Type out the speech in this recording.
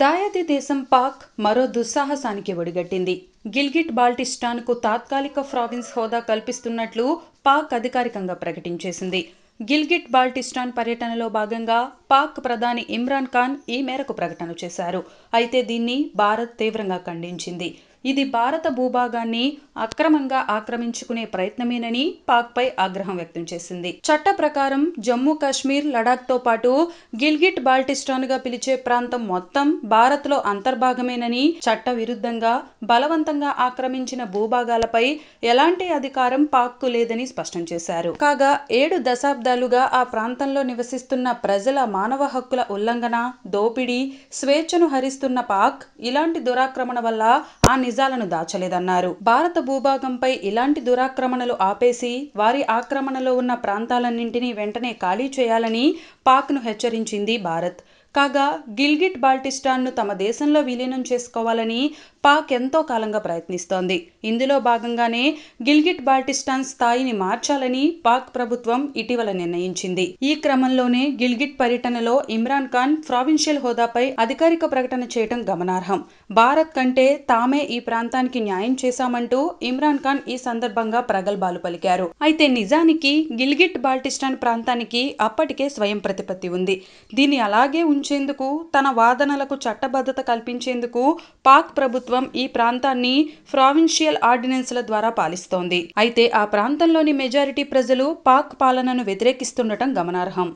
దాయాది దేశం పాక్ మరో దుస్సాహసానికి ఒడిగట్టింది గిల్గిట్ బాల్టిస్టాన్కు తాత్కాలిక ప్రావిన్స్ హోదా కల్పిస్తున్నట్లు పాక్ అధికారికంగా ప్రకటించేసింది గిల్గిట్ బాల్టిస్టాన్ పర్యటనలో భాగంగా పాక్ ప్రధాని ఇమ్రాన్ ఖాన్ ఈ మేరకు ప్రకటన చేశారు అయితే దీన్ని భారత్ తీవ్రంగా ఖండించింది ఇది భారత భూభాగాన్ని అక్రమంగా ఆక్రమించుకునే ప్రయత్నమేనని పాక్పై ఆగ్రహం వ్యక్తం చేసింది చట్ట ప్రకారం జమ్మూ కాశ్మీర్ లడాక్తో పాటు గిల్గిట్ బాల్టిస్టాన్ గా పిలిచే ప్రాంతం మొత్తం భారత్లో అంతర్భాగమేనని చట్ట విరుద్ధంగా బలవంతంగా ఆక్రమించిన భూభాగాలపై ఎలాంటి అధికారం పాక్కు లేదని స్పష్టం చేశారు కాగా ఏడు దశాబ్దాలుగా ఆ ప్రాంతంలో నివసిస్తున్న ప్రజల మానవ హక్కుల ఉల్లంఘన దోపిడీ స్వేచ్ఛను హరిస్తున్న పాక్ ఇలాంటి దురాక్రమణ వల్ల ఆ నిజాలను దాచలేదన్నారు భారత భూభాగంపై ఇలాంటి దురాక్రమణలు ఆపేసి వారి ఆక్రమణలో ఉన్న ప్రాంతాలన్నింటినీ వెంటనే ఖాళీ చేయాలని పాక్ను హెచ్చరించింది భారత్ కాగా గిల్గిట్ బాల్టిస్టాన్ను తమ దేశంలో విలీనం చేసుకోవాలని పాక్ ఎంతో కాలంగా ప్రయత్నిస్తోంది ఇందులో భాగంగానే గిల్గిట్ బాల్టిస్టాన్ స్థాయిని మార్చాలని పాక్ ప్రభుత్వం ఇటీవల నిర్ణయించింది ఈ క్రమంలోనే గిల్గిట్ పర్యటనలో ఇమ్రాన్ ఖాన్ ప్రావిన్షియల్ హోదాపై అధికారిక ప్రకటన చేయడం గమనార్హం భారత్ కంటే తామే ఈ ప్రాంతానికి న్యాయం చేశామంటూ ఇమ్రాన్ ఖాన్ ఈ సందర్భంగా ప్రగల్భాలు పలికారు అయితే నిజానికి గిల్గిట్ బాల్టిస్టాన్ ప్రాంతానికి అప్పటికే స్వయం ప్రతిపత్తి ఉంది దీన్ని అలాగే ఉంచేందుకు తన వాదనలకు చట్టబద్ధత కల్పించేందుకు పాక్ ప్రభుత్వం ఈ ప్రాంతాన్ని ప్రావిన్షియల్ ఆర్డినెన్స్ల ద్వారా పాలిస్తోంది అయితే ఆ ప్రాంతంలోని మెజారిటీ ప్రజలు పాక్ పాలనను వ్యతిరేకిస్తుండటం గమనార్హం